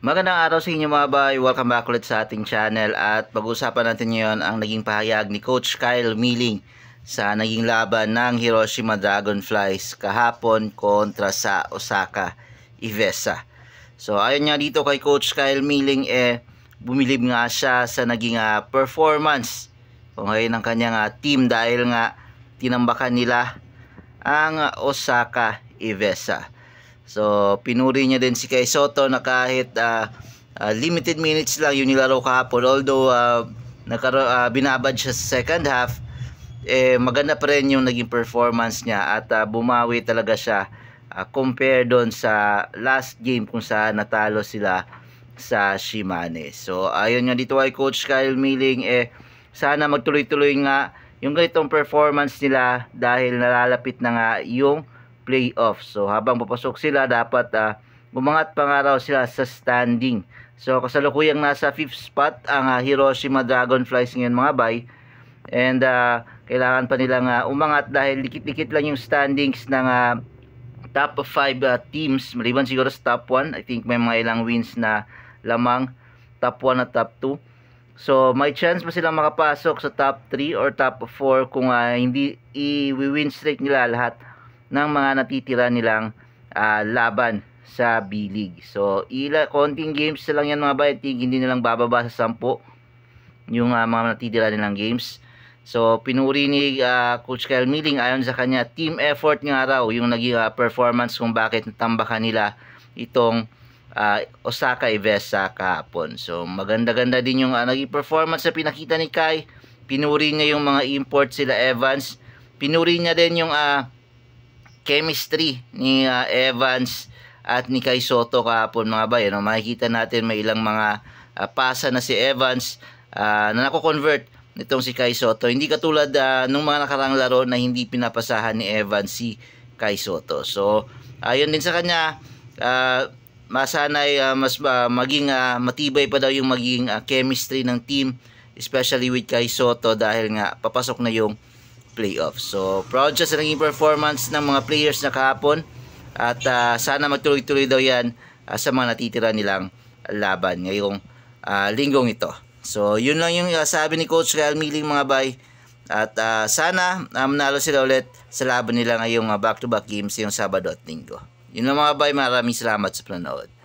Magandang araw sa inyo mga bay. Welcome back ulit sa ating channel at pag-uusapan natin ngayon ang naging pahayag ni Coach Kyle Milling sa naging laban ng Hiroshima Dragonflies kahapon kontra sa Osaka Ivesa. So ayon nga dito kay Coach Kyle Milling eh bumilib nga siya sa naging uh, performance o ng kanyang uh, team dahil nga tinambakan nila ang Osaka Ivesa. So, pinuri niya din si Kay Soto na kahit uh, uh, limited minutes lang yung nilaro kahapon. Although, uh, uh, binabad siya sa second half, eh, maganda pa rin yung naging performance niya at uh, bumawi talaga siya uh, compare doon sa last game kung saan natalo sila sa Shimane. So, ayun nga dito ay Coach Kyle Milling, eh, sana magtuloy-tuloy nga yung ganitong performance nila dahil nalalapit na nga yung playoff. So habang papasok sila dapat uh, bumangat pa sila sa standing. So kasalukuyang nasa 5th spot ang uh, Hiroshima Dragonflies ngayon mga bay. And uh, kailangan pa nilang uh, umangat dahil dikit-dikit lang yung standings ng uh, top 5 uh, teams. Maliban siguro sa top 1. I think may mga ilang wins na lamang top 1 at top 2. So, may chance pa silang makapasok sa top 3 or top 4 kung uh, hindi i-win streak nila lahat ng mga natitira nilang uh, laban sa B-League. So, ila, konting games na lang yan mga bayatig, hindi nilang bababa sa 10 yung uh, mga natitira nilang games. So, pinuri ni uh, Coach Kyle Milling ayon sa kanya, team effort nga raw yung naging uh, performance kung bakit natambakan nila itong uh, Osaka Ivesa kahapon. So, maganda-ganda din yung uh, naging performance na pinakita ni Kai. Pinuri niya yung mga imports sila Evans. Pinuri niya din yung uh, chemistry ni uh, Evans at ni Kai Soto kahapon mga bay. Ano? Makikita natin may ilang mga uh, pasa na si Evans uh, na nako-convert nitong si Kai Soto. Hindi katulad uh, nung mga nakarang laro na hindi pinapasahan ni Evans si Kai Soto. So, ayon uh, din sa kanya, uh, masanay uh, mas uh, maging uh, matibay pa daw yung maging uh, chemistry ng team especially with Kai Soto dahil nga papasok na yung playoffs. So, proud siya sa naging performance ng mga players na kahapon at uh, sana magtuloy-tuloy daw yan uh, sa mga natitira nilang laban ngayong uh, linggong ito. So, yun lang yung uh, sabi ni Coach Real Miling mga bay. At uh, sana uh, manalo sila ulit sa laban nila ngayong back-to-back -back games yung Sabado at Linggo. Yun lang mga bay, maraming salamat sa panonood.